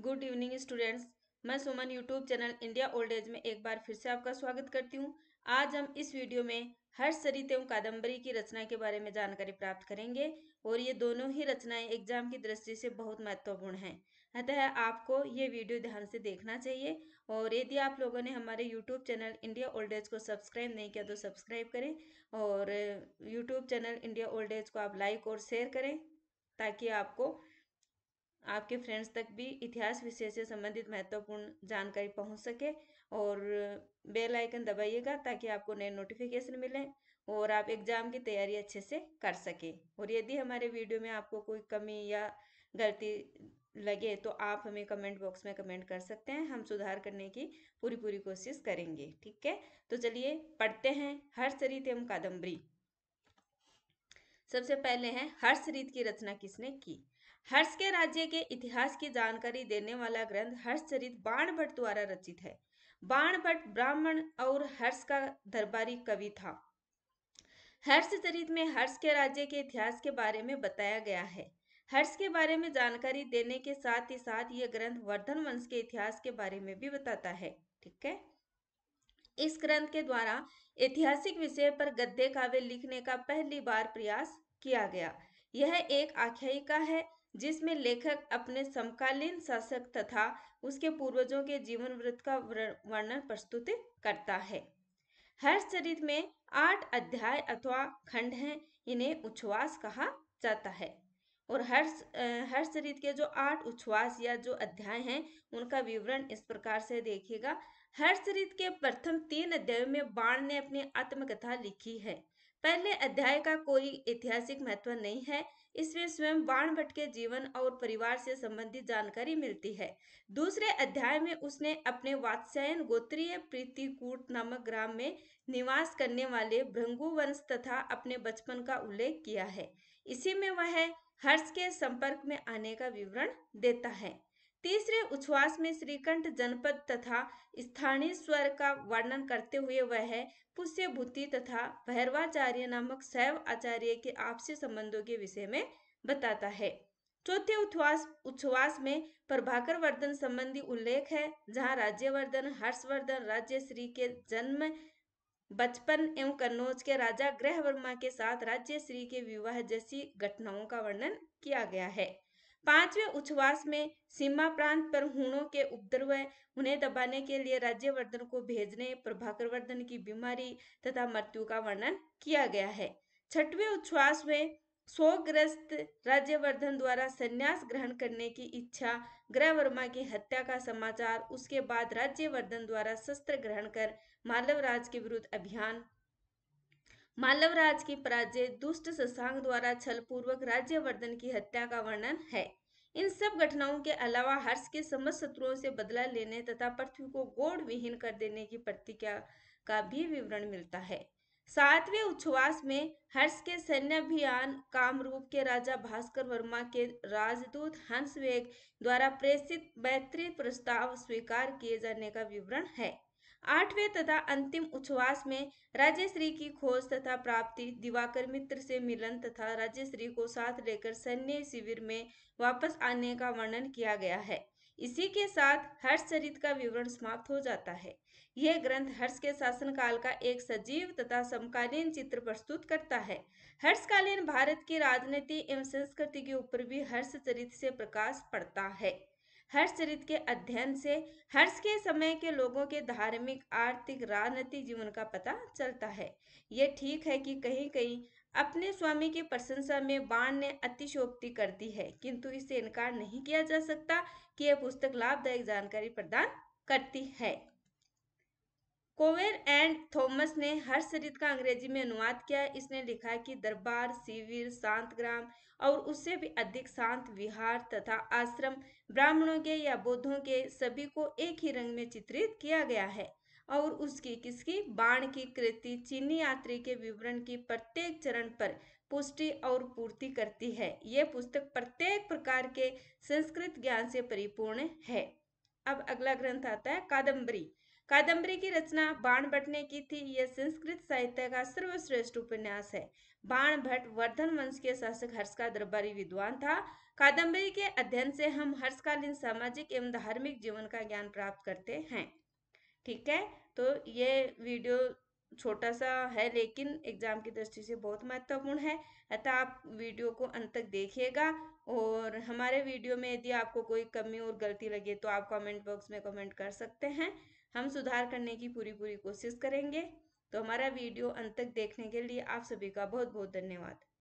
good evening students मैं Suman YouTube channel India old age में एक बार फिर से आपका स्वागत करती हूँ आज हम इस वीडियो में हर्ष सरित एवं कादम्बरी की रचना के बारे में जानकारी प्राप्त करेंगे और ये दोनों ही रचनाएं एग्जाम की दृष्टि से बहुत महत्वपूर्ण हैं अतः आपको ये वीडियो ध्यान से देखना चाहिए और यदि आप लोगों ने हमारे YouTube channel India old age को सब्सक्राइब नहीं किया तो सब्सक्राइब करें और YouTube channel India old age को आप लाइक और शेयर करें ताकि आपको आपके फ्रेंड्स तक भी इतिहास विषय से संबंधित महत्वपूर्ण जानकारी पहुंच सके और बेल आइकन दबाइएगा ताकि आपको नए नोटिफिकेशन मिले और आप एग्जाम की तैयारी अच्छे से कर सके और यदि हमारे वीडियो में आपको कोई कमी या गलती लगे तो आप हमें कमेंट बॉक्स में कमेंट कर सकते हैं हम सुधार करने की पूरी पूरी कोशिश करेंगे ठीक है तो चलिए पढ़ते हैं हर्ष एवं कादम्बरी सबसे पहले है हर रीत की रचना किसने की हर्ष के राज्य के इतिहास की जानकारी देने वाला ग्रंथ हर्षचरित बाण भट्ट द्वारा रचित है बाण भट्ट ब्राह्मण और हर्ष का दरबारी कवि था हर्षचरित में हर्ष के राज्य के इतिहास के बारे में बताया गया है हर्ष के बारे में जानकारी देने के साथ ही साथ ये ग्रंथ वर्धन वंश के इतिहास के बारे में भी बताता है ठीक है इस ग्रंथ के द्वारा ऐतिहासिक विषय पर गद्य काव्य लिखने का पहली बार प्रयास किया गया यह एक आख्यायिका है जिसमें लेखक अपने समकालीन शासक तथा उसके पूर्वजों के जीवन व्रत का वर्णन प्रस्तुत करता है हर्षचरित में आठ अध्याय अथवा खंड हैं इन्हें उच्छ्वास कहा जाता है और हर्ष हर्षचरित के जो आठ उच्छ्वास या जो अध्याय हैं उनका विवरण इस प्रकार से देखिएगा हर्षरित के प्रथम तीन अध्यायों में बाण ने अपनी आत्मकथा लिखी है पहले अध्याय का कोई ऐतिहासिक महत्व नहीं है इसमें स्वयं बाण भट्ट के जीवन और परिवार से संबंधित जानकारी मिलती है दूसरे अध्याय में उसने अपने वात्सायन गोत्रीय प्रीतिकूट नामक ग्राम में निवास करने वाले भृंगु वंश तथा अपने बचपन का उल्लेख किया है इसी में वह हर्ष के संपर्क में आने का विवरण देता है तीसरे उच्छ्वास में श्रीकंठ जनपद तथा स्थानीय स्वर का वर्णन करते हुए वह पुष्य भूति तथा भैरवाचार्य नामक शैव आचार्य के आपसी संबंधों के विषय में बताता है चौथे उच्छ्वास उच्छ्वास में प्रभाकर वर्धन संबंधी उल्लेख है जहाँ राज्यवर्धन हर्षवर्धन राज्य श्री के जन्म बचपन एवं कन्नौज के राजा ग्रह वर्मा के साथ राज्य श्री के विवाह जैसी घटनाओं का वर्णन किया गया है पांचवें उच्छ्वास में सीमा प्रांत पर हूणों के उपद्रव उन्हें दबाने के लिए राज्यवर्धन को भेजने प्रभाकर वर्धन की बीमारी तथा मृत्यु का वर्णन किया गया है छठवें उच्छ्वास में शोकग्रस्त राज्यवर्धन द्वारा संन्यास ग्रहण करने की इच्छा ग्रह वर्मा की हत्या का समाचार उसके बाद राज्यवर्धन द्वारा शस्त्र ग्रहण कर मालवराज के विरुद्ध अभियान मालवराज की पराजय दुष्ट ससांग द्वारा पूर्वक राज्यवर्धन की हत्या का वर्णन है इन सब घटनाओं के अलावा हर्ष के समस्त शत्रुओं से बदला लेने तथा पृथ्वी को गोड़ विहीन कर देने की प्रतिज्ञा का भी विवरण मिलता है सातवें उच्छ्वास में हर्ष के अभियान कामरूप के राजा भास्कर वर्मा के राजदूत हंसवेग द्वारा प्रेषित मैत्री प्रस्ताव स्वीकार किए जाने का विवरण है आठवें तथा अंतिम उच्छ्वास में राज्यश्री की खोज तथा प्राप्ति दिवाकर मित्र से मिलन तथा राजेश्री को साथ लेकर सैन्य शिविर में वापस आने का वर्णन किया गया है इसी के साथ हर्ष चरित का विवरण समाप्त हो जाता है यह ग्रंथ हर्ष के शासनकाल का एक सजीव तथा समकालीन चित्र प्रस्तुत करता है हर्षकालीन भारत की राजनीति एवं संस्कृति के ऊपर भी हर्ष चरित से प्रकाश पड़ता है हर्ष के अध्ययन से हर्ष के समय के लोगों के धार्मिक आर्थिक राजनीतिक जीवन का पता चलता है यह ठीक है कि कहीं कहीं अपने स्वामी की प्रशंसा में बाण ने अतिशोक्ति कर दी है किंतु इससे इनकार नहीं किया जा सकता कि यह पुस्तक लाभदायक जानकारी प्रदान करती है कोवेर एंड थॉमस ने हर हर्षरित का अंग्रेजी में अनुवाद किया इसने लिखा कि दरबार शिविर शांत ग्राम और उससे भी अधिक शांत विहार तथा आश्रम ब्राह्मणों के या बौद्धों के सभी को एक ही रंग में चित्रित किया गया है और उसकी किसकी बाण की कृति चीनी यात्री के विवरण की प्रत्येक चरण पर पुष्टि और पूर्ति करती है ये पुस्तक प्रत्येक प्रकार के संस्कृत ज्ञान से परिपूर्ण है अब अगला ग्रंथ आता है कादम्बरी कादंबरी की रचना बाण भट्ट ने की थी यह संस्कृत साहित्य का सर्वश्रेष्ठ उपन्यास है बाण भट्ट वर्धन वंश के शासक हर्ष का दरबारी विद्वान था कादंबरी के अध्ययन से हम हर्षकालीन सामाजिक एवं धार्मिक जीवन का ज्ञान प्राप्त करते हैं ठीक है तो ये वीडियो छोटा सा है लेकिन एग्ज़ाम की दृष्टि से बहुत महत्वपूर्ण है अतः आप वीडियो को अंत तक देखिएगा और हमारे वीडियो में यदि आपको कोई कमी और गलती लगे तो आप कमेंट बॉक्स में कमेंट कर सकते हैं हम सुधार करने की पूरी पूरी कोशिश करेंगे तो हमारा वीडियो अंत तक देखने के लिए आप सभी का बहुत बहुत धन्यवाद